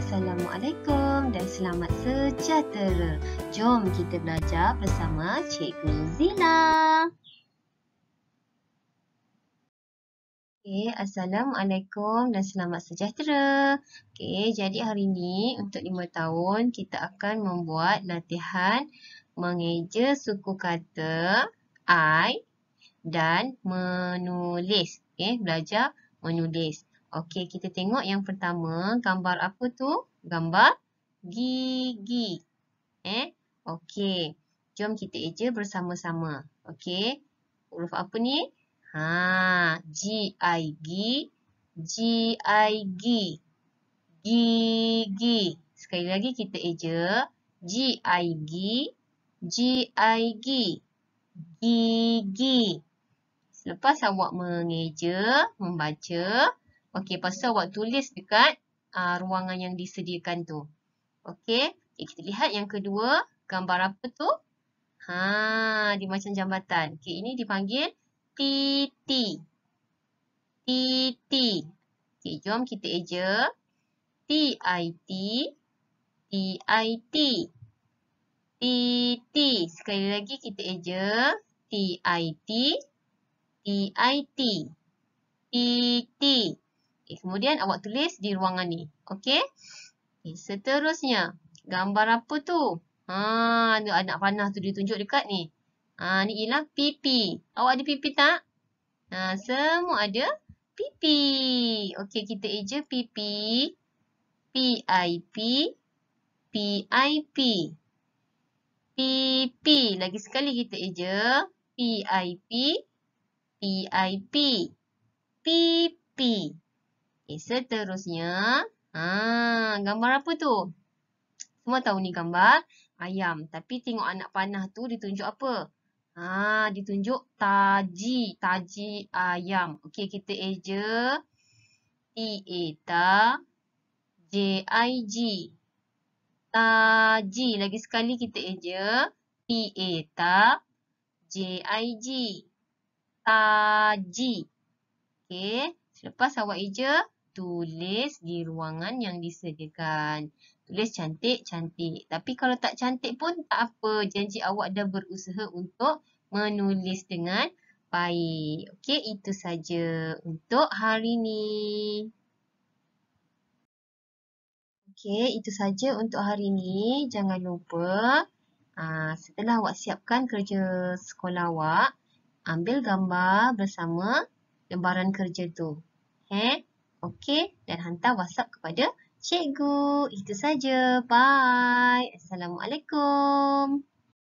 Assalamualaikum dan selamat sejahtera. Jom kita belajar bersama Cikgu Zila. Okay, Assalamualaikum dan selamat sejahtera. Okay, jadi hari ini untuk lima tahun kita akan membuat latihan mengeja suku kata I dan menulis. Okay, belajar menulis. Okey, kita tengok yang pertama gambar apa tu? Gambar gigi. Eh, okey. Jom kita eja bersama-sama. Okey. Huruf apa ni? Ha, G I G G I G. Gigi. Sekali lagi kita eja G I G G I G. Gigi. Selepas awak mengeja, membaca Okey, pasal awak tulis dekat uh, ruangan yang disediakan tu. Okey, okay, kita lihat yang kedua. Gambar apa tu? Ha, dia macam jambatan. Okey, ini dipanggil titi. Titi. Okey, jom kita eja. T-I-T. T-I-T. T-T. Sekali lagi kita eja. T-I-T. T-I-T. T-T. Okay, kemudian awak tulis di ruangan ni. Okey. Okay, seterusnya, gambar apa tu? Ha, tu anak panah tu ditunjuk dekat ni. Ha, ni ialah pipi. Awak ada pipi tak? Ha, semua ada pipi. Okey, kita eja pipi. P I P P I P. PP. Lagi sekali kita eja PIP p, PP. Okey, seterusnya. Ah, gambar apa tu? Semua tahu ni gambar ayam. Tapi tengok anak panah tu ditunjuk apa? Ah, ditunjuk taji. Taji ayam. Okey, kita eja. T-A-T-A-J-I-G. Taji. Lagi sekali kita eja. T-A-T-A-J-I-G. Taji. Okey. Selepas awak eja, tulis di ruangan yang disediakan. Tulis cantik-cantik. Tapi kalau tak cantik pun tak apa. Janji awak dah berusaha untuk menulis dengan baik. Okey, itu saja untuk hari ini. Okey, itu saja untuk hari ini. Jangan lupa ah, setelah awak siapkan kerja sekolah awak, ambil gambar bersama lembaran kerja tu. Okay? Eh? Okey dan hantar WhatsApp kepada cikgu. Itu saja. Bye. Assalamualaikum.